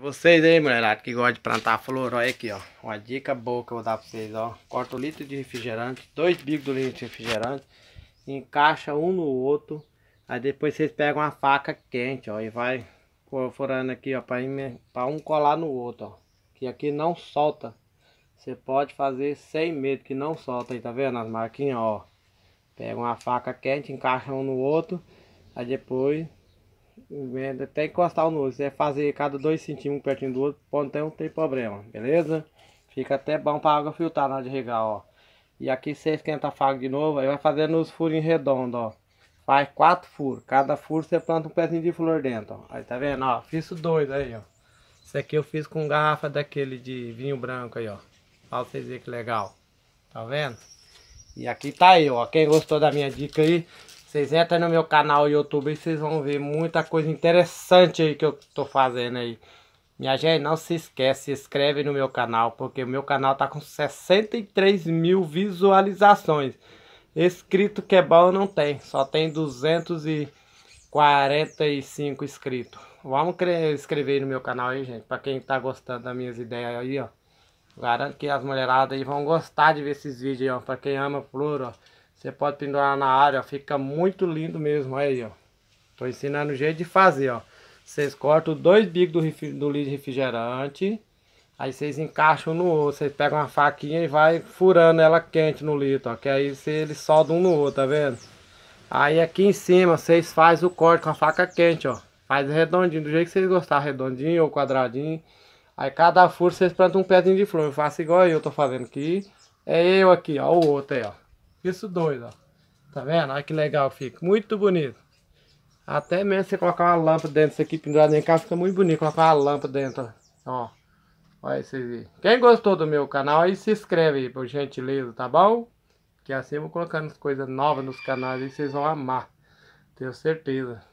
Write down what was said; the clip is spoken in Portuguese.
Vocês aí, mulherada, que gosta de plantar flor, olha aqui, ó. Uma dica boa que eu vou dar pra vocês, ó. Corta um litro de refrigerante, dois bicos do litro de refrigerante, encaixa um no outro, aí depois vocês pegam uma faca quente, ó, e vai furando aqui, ó, pra, ir, pra um colar no outro, ó. Que aqui não solta. Você pode fazer sem medo que não solta aí, tá vendo? As marquinhas, ó. Pega uma faca quente, encaixa um no outro, aí depois até encostar o nosso. É fazer cada dois centímetros pertinho do outro, pode não ter problema, beleza? Fica até bom para água filtrar na hora de regar, ó. E aqui você esquenta a faca de novo, aí vai fazendo os furos redondos, ó. Faz quatro furos. Cada furo você planta um pezinho de flor dentro, ó. Aí tá vendo, ó. Fiz dois aí, ó. Esse aqui eu fiz com garrafa daquele de vinho branco aí, ó. Pra vocês verem que legal. Tá vendo? E aqui tá eu, ó. Quem gostou da minha dica aí, vocês entram no meu canal YouTube e vocês vão ver muita coisa interessante aí que eu tô fazendo aí. Minha gente, não se esquece, se inscreve no meu canal, porque o meu canal tá com 63 mil visualizações. Escrito que é bom não tem, só tem 245 inscritos. Vamos inscrever no meu canal aí, gente, pra quem tá gostando das minhas ideias aí, ó. Garanto que as mulheradas aí vão gostar de ver esses vídeos aí, ó, pra quem ama flor, ó. Você pode pendurar na área, ó, fica muito lindo mesmo. Aí, ó. Tô ensinando o jeito de fazer, ó. Vocês cortam dois bicos do, do litro refrigerante. Aí vocês encaixam no outro. Vocês pegam uma faquinha e vai furando ela quente no litro, ó. Que aí vocês soldam um no outro, tá vendo? Aí aqui em cima vocês faz o corte com a faca quente, ó. Faz redondinho, do jeito que vocês gostar, redondinho ou quadradinho. Aí cada furo vocês plantam um pedrinho de flor. Eu faço igual eu tô fazendo aqui. É eu aqui, ó. O outro aí, ó. Isso dois, ó. Tá vendo? Olha que legal fica. Muito bonito. Até mesmo você colocar uma lâmpada dentro disso aqui pendurado em casa, fica muito bonito colocar uma lâmpada dentro, ó. Olha vocês aí. Quem gostou do meu canal aí, se inscreve aí, por gentileza, tá bom? Que assim eu vou colocando as coisas novas nos canais e vocês vão amar. Tenho certeza.